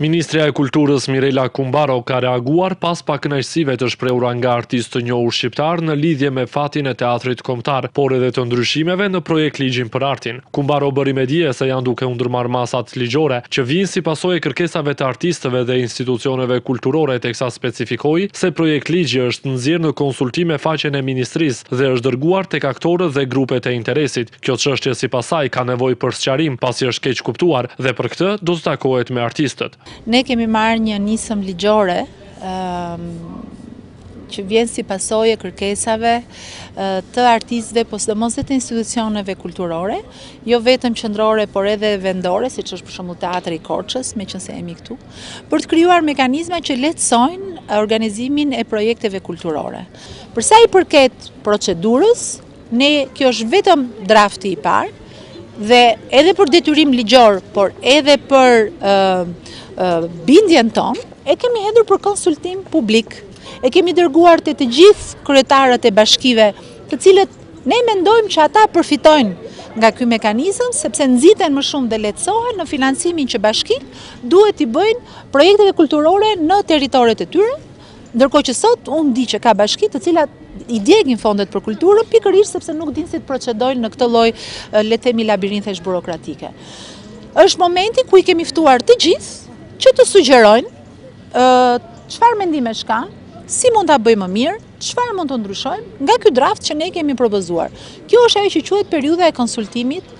Ministria e Kulturës Mirela Kumbaro ka reaguar pas pak nëjësive të shpreura nga artistë të njohur shqiptar në lidhje me fatin e teatrit komtar, por edhe të ndryshimeve në projekt ligjin për artin. Kumbaro bëri me dje se janë duke undërmar masat ligjore, që vinë si pasoj e kërkesave të artistëve dhe institucioneve kulturore të eksa specifikoj se projekt ligjë është nëzirë në konsultime faqen e ministris dhe është dërguar të kaktore dhe grupet e interesit. Kjo të shështje si pasaj ka nevoj për sëqarim pas i është dhe për këtë do të takohet me artistët. Ne kemi marrë një nisëm ligjore ehm, që vjen si pasoje kërkesave të artistëve, po së mos dhe të institucioneve kulturore, jo vetëm qëndrore, por edhe vendore, si që është për shumë teatri i Korqës, me qënëse emi këtu, për të kryuar mekanizma që letësojnë organizimin e projekteve kulturore. Përsa i përket procedurës, ne kjo është vetëm drafti i parë, dhe edhe për detyrim ligjor, por edhe për bindjen ton, e kemi hedhur për konsultim publik. E kemi dërguar të të gjithë kryetarët e bashkive, të cilët ne mendojmë që ata përfitojnë nga ky mekanizëm sepse nxiten më shumë dhe lehtësohen në financimin që bashkinë duhet i bëjnë projekteve kulturore në territoret e tyre, ndërkohë që sot unë di që ka bashki të cilat i djegin fondet për kulturën pikërisht sepse nuk dinë si të procedojnë në këtë lloj le themi burokratike. Është momenti ku i kemi ftuar të gjithë që të sugjerojnë qëfar mendime ndime shka, si mund të bëjmë më mirë, qëfar mund të ndryshojmë nga kjo draft që ne kemi propozuar. Kjo është e që quet periude e konsultimit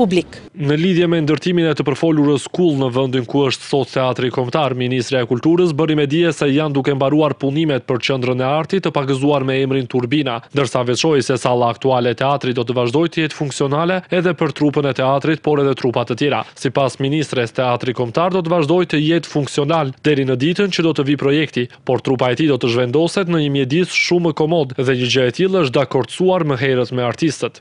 publik. Në lidhje me ndërtimin e të përfolurës kull në vëndin ku është sot teatri komtar, Ministre e Kulturës bëri me dje se janë duke mbaruar punimet për qëndrën e arti të pagëzuar me emrin Turbina, dërsa veqoj se sala aktuale teatri do të vazhdoj të jetë funksionale edhe për trupën e teatrit, por edhe trupat të tjera. Si pas Ministres teatri komtar do të vazhdoj të jetë funksional deri në ditën që do të vi projekti, por trupa e ti do të zhvendoset në një mjedis shumë komod dhe një gjë e është më herët me artistët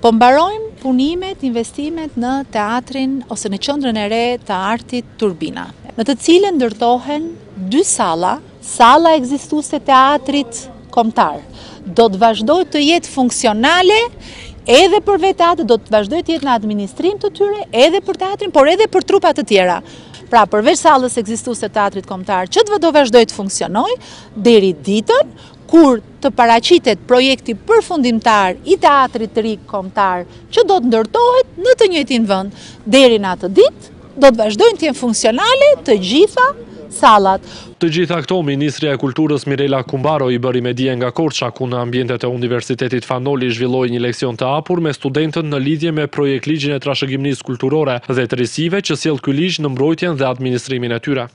po mbarojmë punimet, investimet në teatrin ose në qëndrën e re të artit Turbina, në të cilën ndërtohen dy sala, sala egzistuse teatrit komtar. Do të vazhdoj të jetë funksionale edhe për vetatë, do të vazhdoj të jetë në administrim të tyre, edhe për teatrin, por edhe për trupat të tjera. Pra, përveç salës egzistuse teatrit komtar, që të do vazhdoj të funksionoj, deri ditën, kur të paracitet projekti përfundimtar i teatrit të rikë komtar që do të ndërtohet në të njëtin vënd. Deri në atë dit, do të vazhdojnë të jenë funksionale të gjitha salat. Të gjitha këto, Ministri e Kulturës Mirela Kumbaro i bëri me dje nga Korqa, ku në ambjentet e Universitetit Fanoli i zhvilloj një leksion të apur me studentën në lidhje me projekt ligjën e trashëgimnis kulturore dhe të risive që sjellë këllish në mbrojtjen dhe administrimin e tyre.